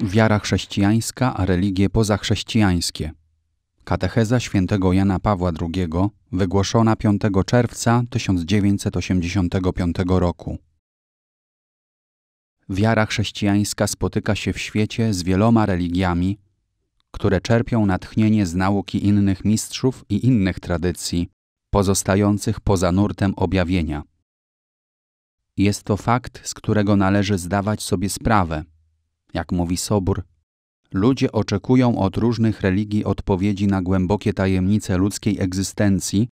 Wiara chrześcijańska, a religie pozachrześcijańskie. Katecheza świętego Jana Pawła II, wygłoszona 5 czerwca 1985 roku. Wiara chrześcijańska spotyka się w świecie z wieloma religiami, które czerpią natchnienie z nauki innych mistrzów i innych tradycji, pozostających poza nurtem objawienia. Jest to fakt, z którego należy zdawać sobie sprawę – jak mówi Sobór, ludzie oczekują od różnych religii odpowiedzi na głębokie tajemnice ludzkiej egzystencji,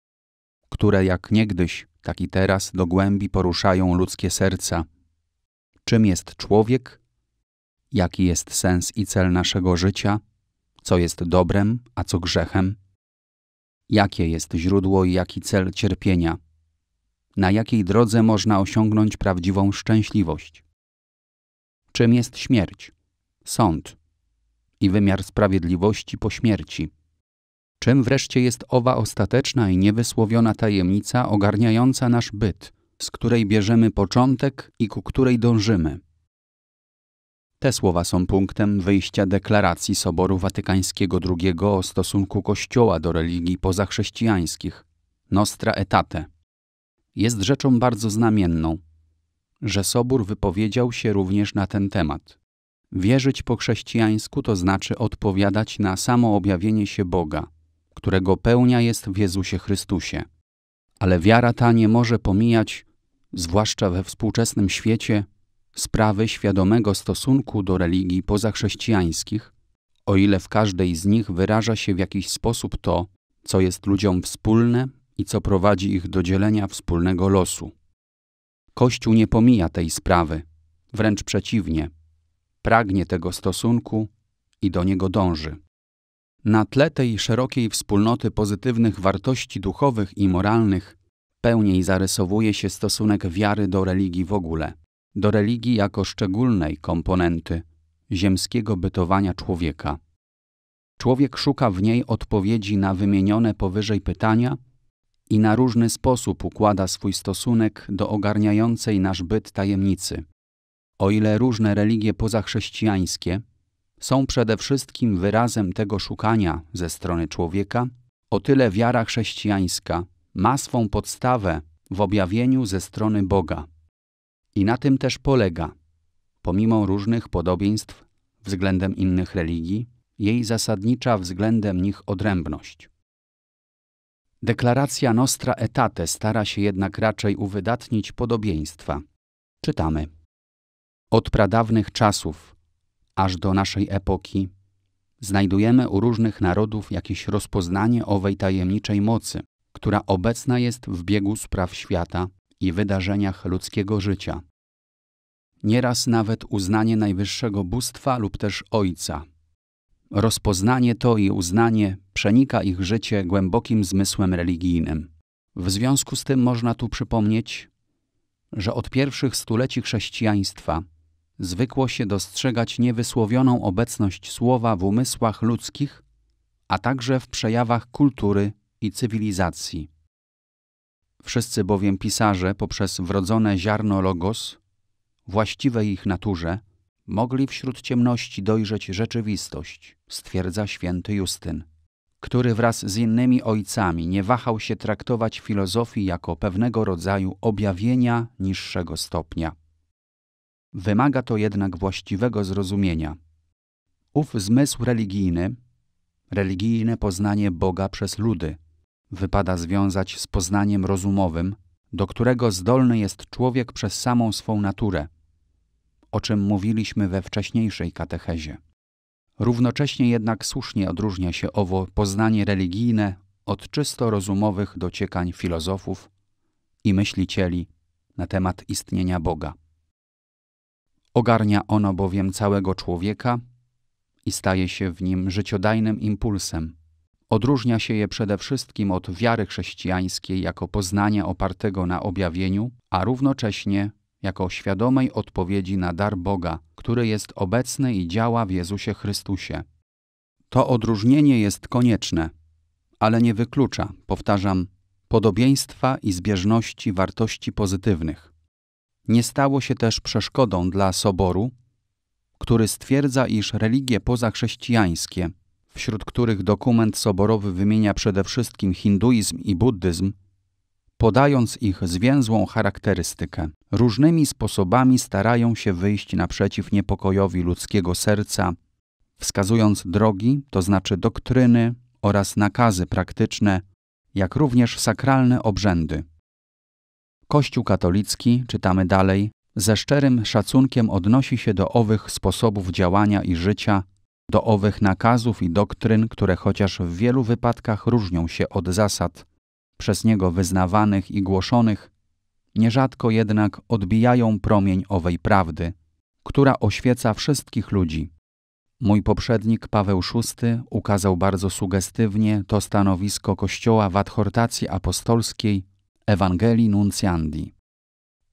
które jak niegdyś, tak i teraz do głębi poruszają ludzkie serca. Czym jest człowiek? Jaki jest sens i cel naszego życia? Co jest dobrem, a co grzechem? Jakie jest źródło i jaki cel cierpienia? Na jakiej drodze można osiągnąć prawdziwą szczęśliwość? czym jest śmierć, sąd i wymiar sprawiedliwości po śmierci. Czym wreszcie jest owa ostateczna i niewysłowiona tajemnica ogarniająca nasz byt, z której bierzemy początek i ku której dążymy? Te słowa są punktem wyjścia deklaracji Soboru Watykańskiego II o stosunku Kościoła do religii pozachrześcijańskich, Nostra Etate. Jest rzeczą bardzo znamienną, że Sobór wypowiedział się również na ten temat. Wierzyć po chrześcijańsku to znaczy odpowiadać na samo objawienie się Boga, którego pełnia jest w Jezusie Chrystusie. Ale wiara ta nie może pomijać, zwłaszcza we współczesnym świecie, sprawy świadomego stosunku do religii pozachrześcijańskich, o ile w każdej z nich wyraża się w jakiś sposób to, co jest ludziom wspólne i co prowadzi ich do dzielenia wspólnego losu. Kościół nie pomija tej sprawy, wręcz przeciwnie, pragnie tego stosunku i do niego dąży. Na tle tej szerokiej wspólnoty pozytywnych wartości duchowych i moralnych pełniej zarysowuje się stosunek wiary do religii w ogóle, do religii jako szczególnej komponenty ziemskiego bytowania człowieka. Człowiek szuka w niej odpowiedzi na wymienione powyżej pytania – i na różny sposób układa swój stosunek do ogarniającej nasz byt tajemnicy. O ile różne religie pozachrześcijańskie są przede wszystkim wyrazem tego szukania ze strony człowieka, o tyle wiara chrześcijańska ma swą podstawę w objawieniu ze strony Boga. I na tym też polega, pomimo różnych podobieństw względem innych religii, jej zasadnicza względem nich odrębność. Deklaracja Nostra Etate stara się jednak raczej uwydatnić podobieństwa. Czytamy. Od pradawnych czasów, aż do naszej epoki, znajdujemy u różnych narodów jakieś rozpoznanie owej tajemniczej mocy, która obecna jest w biegu spraw świata i wydarzeniach ludzkiego życia. Nieraz nawet uznanie najwyższego bóstwa lub też ojca Rozpoznanie to i uznanie przenika ich życie głębokim zmysłem religijnym. W związku z tym można tu przypomnieć, że od pierwszych stuleci chrześcijaństwa zwykło się dostrzegać niewysłowioną obecność słowa w umysłach ludzkich, a także w przejawach kultury i cywilizacji. Wszyscy bowiem pisarze poprzez wrodzone ziarno logos, właściwe ich naturze, mogli wśród ciemności dojrzeć rzeczywistość, stwierdza święty Justyn, który wraz z innymi ojcami nie wahał się traktować filozofii jako pewnego rodzaju objawienia niższego stopnia. Wymaga to jednak właściwego zrozumienia. Ów zmysł religijny, religijne poznanie Boga przez ludy, wypada związać z poznaniem rozumowym, do którego zdolny jest człowiek przez samą swą naturę – o czym mówiliśmy we wcześniejszej katechezie. Równocześnie jednak słusznie odróżnia się owo poznanie religijne od czysto rozumowych dociekań filozofów i myślicieli na temat istnienia Boga. Ogarnia ono bowiem całego człowieka i staje się w nim życiodajnym impulsem. Odróżnia się je przede wszystkim od wiary chrześcijańskiej jako poznania opartego na objawieniu, a równocześnie jako świadomej odpowiedzi na dar Boga, który jest obecny i działa w Jezusie Chrystusie. To odróżnienie jest konieczne, ale nie wyklucza, powtarzam, podobieństwa i zbieżności wartości pozytywnych. Nie stało się też przeszkodą dla Soboru, który stwierdza, iż religie pozachrześcijańskie, wśród których dokument soborowy wymienia przede wszystkim hinduizm i buddyzm, podając ich zwięzłą charakterystykę. Różnymi sposobami starają się wyjść naprzeciw niepokojowi ludzkiego serca, wskazując drogi, to znaczy doktryny oraz nakazy praktyczne, jak również sakralne obrzędy. Kościół katolicki, czytamy dalej, ze szczerym szacunkiem odnosi się do owych sposobów działania i życia, do owych nakazów i doktryn, które chociaż w wielu wypadkach różnią się od zasad, przez niego wyznawanych i głoszonych, nierzadko jednak odbijają promień owej prawdy, która oświeca wszystkich ludzi. Mój poprzednik Paweł VI ukazał bardzo sugestywnie to stanowisko Kościoła w adhortacji apostolskiej Ewangelii Nuncjandi.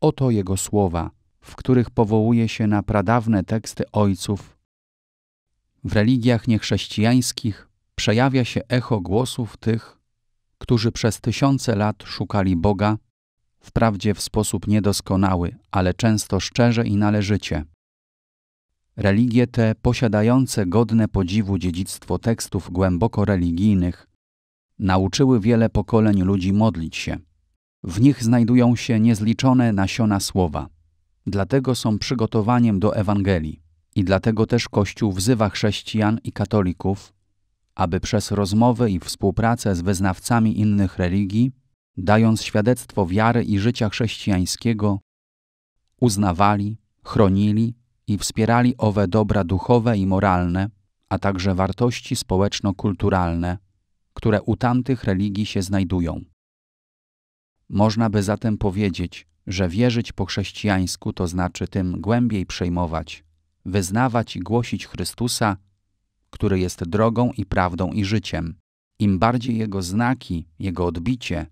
Oto jego słowa, w których powołuje się na pradawne teksty ojców. W religiach niechrześcijańskich przejawia się echo głosów tych, którzy przez tysiące lat szukali Boga, wprawdzie w sposób niedoskonały, ale często szczerze i należycie. Religie te, posiadające godne podziwu dziedzictwo tekstów głęboko religijnych, nauczyły wiele pokoleń ludzi modlić się. W nich znajdują się niezliczone nasiona słowa. Dlatego są przygotowaniem do Ewangelii. I dlatego też Kościół wzywa chrześcijan i katolików aby przez rozmowę i współpracę z wyznawcami innych religii, dając świadectwo wiary i życia chrześcijańskiego, uznawali, chronili i wspierali owe dobra duchowe i moralne, a także wartości społeczno-kulturalne, które u tamtych religii się znajdują. Można by zatem powiedzieć, że wierzyć po chrześcijańsku to znaczy tym głębiej przejmować, wyznawać i głosić Chrystusa który jest drogą i prawdą i życiem. Im bardziej jego znaki, jego odbicie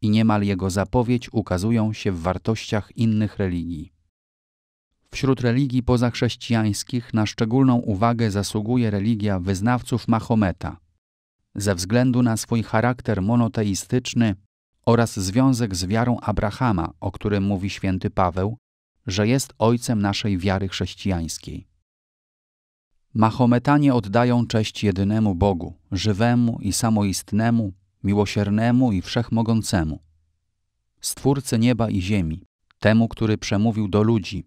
i niemal jego zapowiedź ukazują się w wartościach innych religii. Wśród religii pozachrześcijańskich na szczególną uwagę zasługuje religia wyznawców Mahometa. Ze względu na swój charakter monoteistyczny oraz związek z wiarą Abrahama, o którym mówi święty Paweł, że jest ojcem naszej wiary chrześcijańskiej. Mahometanie oddają cześć jedynemu Bogu, żywemu i samoistnemu, miłosiernemu i wszechmogącemu, Stwórcy nieba i ziemi, temu, który przemówił do ludzi.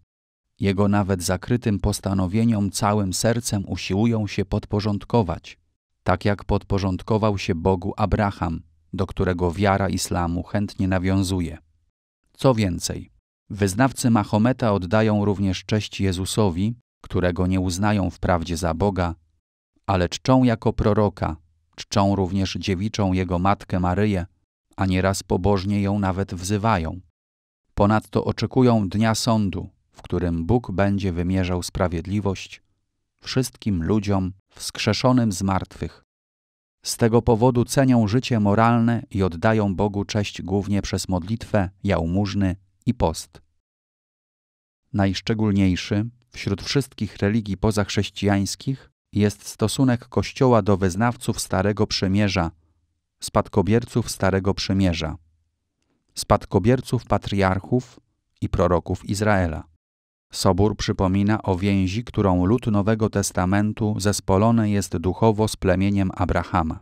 Jego nawet zakrytym postanowieniom całym sercem usiłują się podporządkować, tak jak podporządkował się Bogu Abraham, do którego wiara islamu chętnie nawiązuje. Co więcej, wyznawcy Mahometa oddają również cześć Jezusowi, którego nie uznają wprawdzie za Boga, ale czczą jako proroka, czczą również dziewiczą jego matkę Maryję, a nieraz pobożnie ją nawet wzywają. Ponadto oczekują dnia sądu, w którym Bóg będzie wymierzał sprawiedliwość wszystkim ludziom wskrzeszonym z martwych. Z tego powodu cenią życie moralne i oddają Bogu cześć głównie przez modlitwę, jałmużny i post. Najszczególniejszy, Wśród wszystkich religii pozachrześcijańskich jest stosunek Kościoła do wyznawców Starego Przymierza, spadkobierców Starego Przymierza, spadkobierców patriarchów i proroków Izraela. Sobór przypomina o więzi, którą lud Nowego Testamentu zespolony jest duchowo z plemieniem Abrahama.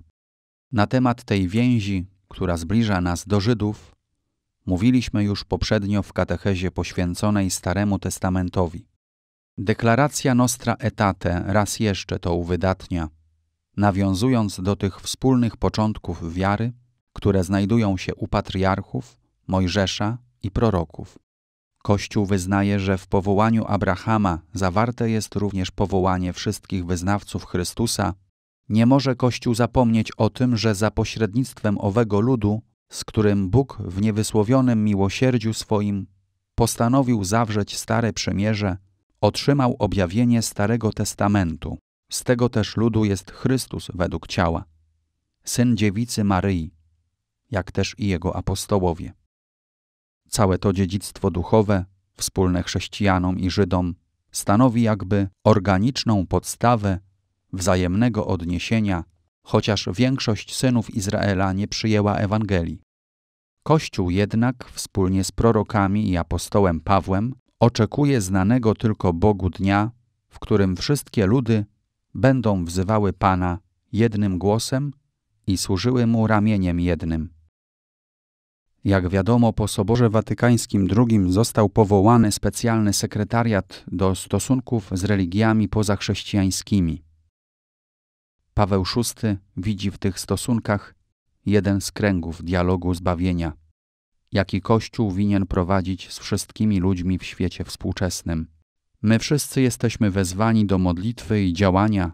Na temat tej więzi, która zbliża nas do Żydów, mówiliśmy już poprzednio w katechezie poświęconej Staremu Testamentowi. Deklaracja Nostra Etate raz jeszcze to uwydatnia, nawiązując do tych wspólnych początków wiary, które znajdują się u patriarchów, Mojżesza i proroków. Kościół wyznaje, że w powołaniu Abrahama zawarte jest również powołanie wszystkich wyznawców Chrystusa. Nie może Kościół zapomnieć o tym, że za pośrednictwem owego ludu, z którym Bóg w niewysłowionym miłosierdziu swoim postanowił zawrzeć stare przymierze, otrzymał objawienie Starego Testamentu. Z tego też ludu jest Chrystus według ciała, syn dziewicy Maryi, jak też i jego apostołowie. Całe to dziedzictwo duchowe, wspólne chrześcijanom i Żydom, stanowi jakby organiczną podstawę wzajemnego odniesienia, chociaż większość synów Izraela nie przyjęła Ewangelii. Kościół jednak, wspólnie z prorokami i apostołem Pawłem, oczekuje znanego tylko Bogu dnia, w którym wszystkie ludy będą wzywały Pana jednym głosem i służyły mu ramieniem jednym. Jak wiadomo, po Soborze Watykańskim II został powołany specjalny sekretariat do stosunków z religiami pozachrześcijańskimi. Paweł VI widzi w tych stosunkach jeden z kręgów dialogu zbawienia jaki Kościół winien prowadzić z wszystkimi ludźmi w świecie współczesnym. My wszyscy jesteśmy wezwani do modlitwy i działania,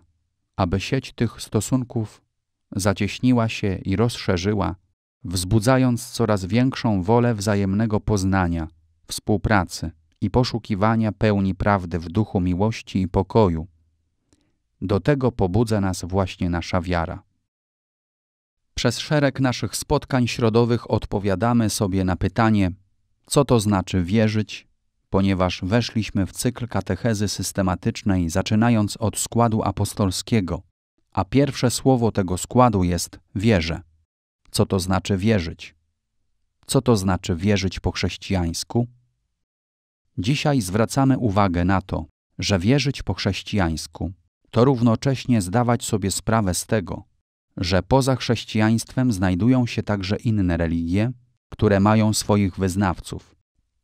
aby sieć tych stosunków zacieśniła się i rozszerzyła, wzbudzając coraz większą wolę wzajemnego poznania, współpracy i poszukiwania pełni prawdy w duchu miłości i pokoju. Do tego pobudza nas właśnie nasza wiara. Przez szereg naszych spotkań środowych odpowiadamy sobie na pytanie, co to znaczy wierzyć, ponieważ weszliśmy w cykl katechezy systematycznej, zaczynając od składu apostolskiego, a pierwsze słowo tego składu jest wierzę. Co to znaczy wierzyć? Co to znaczy wierzyć po chrześcijańsku? Dzisiaj zwracamy uwagę na to, że wierzyć po chrześcijańsku to równocześnie zdawać sobie sprawę z tego, że poza chrześcijaństwem znajdują się także inne religie, które mają swoich wyznawców.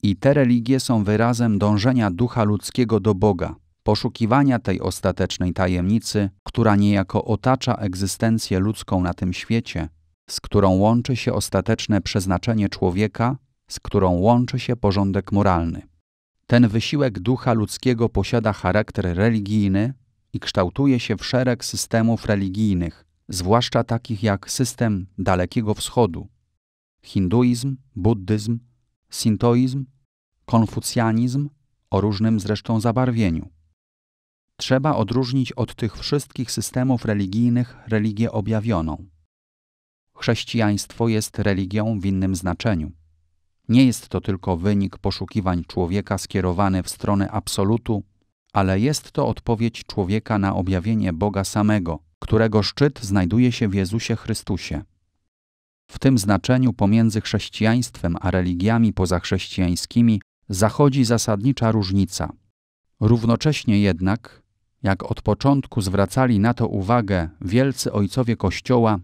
I te religie są wyrazem dążenia ducha ludzkiego do Boga, poszukiwania tej ostatecznej tajemnicy, która niejako otacza egzystencję ludzką na tym świecie, z którą łączy się ostateczne przeznaczenie człowieka, z którą łączy się porządek moralny. Ten wysiłek ducha ludzkiego posiada charakter religijny i kształtuje się w szereg systemów religijnych, zwłaszcza takich jak system Dalekiego Wschodu, hinduizm, buddyzm, sintoizm, konfucjanizm o różnym zresztą zabarwieniu. Trzeba odróżnić od tych wszystkich systemów religijnych religię objawioną. Chrześcijaństwo jest religią w innym znaczeniu. Nie jest to tylko wynik poszukiwań człowieka skierowany w stronę absolutu, ale jest to odpowiedź człowieka na objawienie Boga samego – którego szczyt znajduje się w Jezusie Chrystusie. W tym znaczeniu pomiędzy chrześcijaństwem a religiami pozachrześcijańskimi zachodzi zasadnicza różnica. Równocześnie jednak, jak od początku zwracali na to uwagę wielcy ojcowie Kościoła,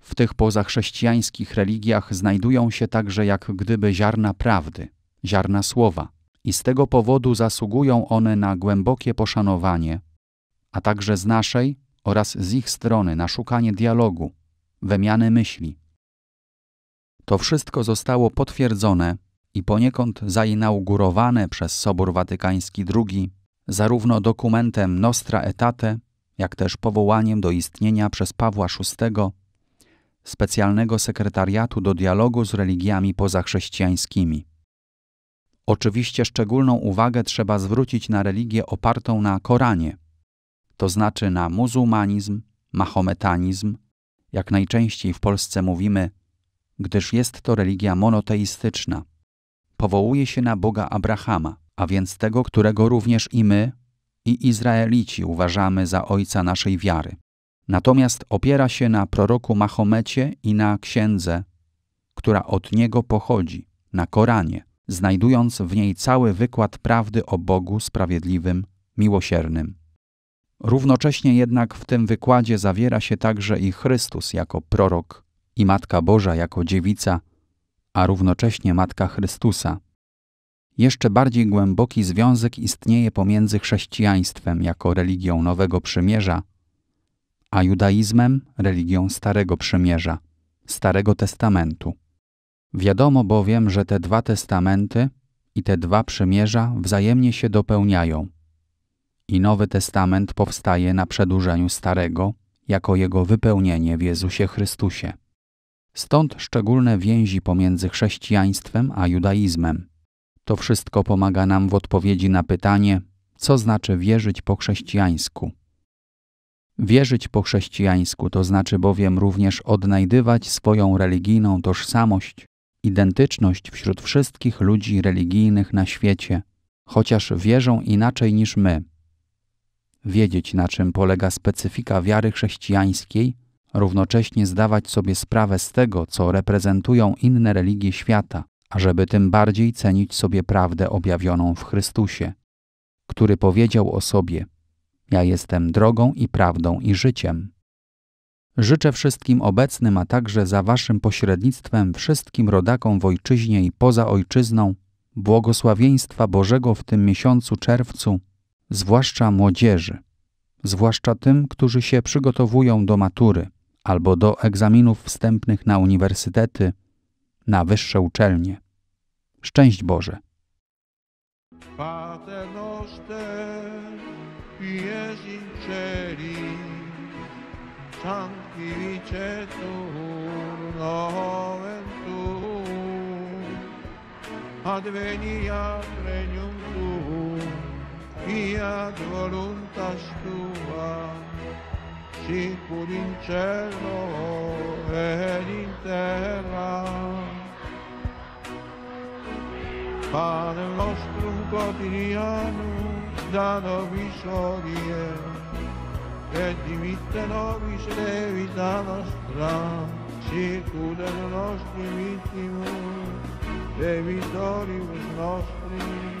w tych pozachrześcijańskich religiach znajdują się także jak gdyby ziarna prawdy, ziarna słowa, i z tego powodu zasługują one na głębokie poszanowanie, a także z naszej, oraz z ich strony na szukanie dialogu, wymiany myśli. To wszystko zostało potwierdzone i poniekąd zainaugurowane przez Sobór Watykański II zarówno dokumentem Nostra Etate, jak też powołaniem do istnienia przez Pawła VI specjalnego sekretariatu do dialogu z religiami pozachrześcijańskimi. Oczywiście szczególną uwagę trzeba zwrócić na religię opartą na Koranie, to znaczy na muzułmanizm, mahometanizm, jak najczęściej w Polsce mówimy, gdyż jest to religia monoteistyczna. Powołuje się na Boga Abrahama, a więc tego, którego również i my, i Izraelici uważamy za ojca naszej wiary. Natomiast opiera się na proroku Mahomecie i na księdze, która od niego pochodzi, na Koranie, znajdując w niej cały wykład prawdy o Bogu sprawiedliwym, miłosiernym. Równocześnie jednak w tym wykładzie zawiera się także i Chrystus jako prorok i Matka Boża jako dziewica, a równocześnie Matka Chrystusa. Jeszcze bardziej głęboki związek istnieje pomiędzy chrześcijaństwem jako religią Nowego Przymierza, a judaizmem religią Starego Przymierza, Starego Testamentu. Wiadomo bowiem, że te dwa testamenty i te dwa przymierza wzajemnie się dopełniają – i Nowy Testament powstaje na przedłużeniu Starego, jako jego wypełnienie w Jezusie Chrystusie. Stąd szczególne więzi pomiędzy chrześcijaństwem a judaizmem. To wszystko pomaga nam w odpowiedzi na pytanie, co znaczy wierzyć po chrześcijańsku. Wierzyć po chrześcijańsku to znaczy bowiem również odnajdywać swoją religijną tożsamość, identyczność wśród wszystkich ludzi religijnych na świecie, chociaż wierzą inaczej niż my, wiedzieć na czym polega specyfika wiary chrześcijańskiej, równocześnie zdawać sobie sprawę z tego, co reprezentują inne religie świata, ażeby tym bardziej cenić sobie prawdę objawioną w Chrystusie, który powiedział o sobie: Ja jestem drogą i prawdą i życiem. Życzę wszystkim obecnym, a także za Waszym pośrednictwem wszystkim rodakom w ojczyźnie i poza ojczyzną błogosławieństwa Bożego w tym miesiącu czerwcu zwłaszcza młodzieży, zwłaszcza tym, którzy się przygotowują do matury albo do egzaminów wstępnych na uniwersytety, na wyższe uczelnie. Szczęść Boże. Pater noster, fiat voluntas tua, sicur in cielo ed in terra. Pane nostrum quotidiano, da nobis odie, e dimitte nobis levita nostra, sicur et nostri vittimus, debitoribus nostri,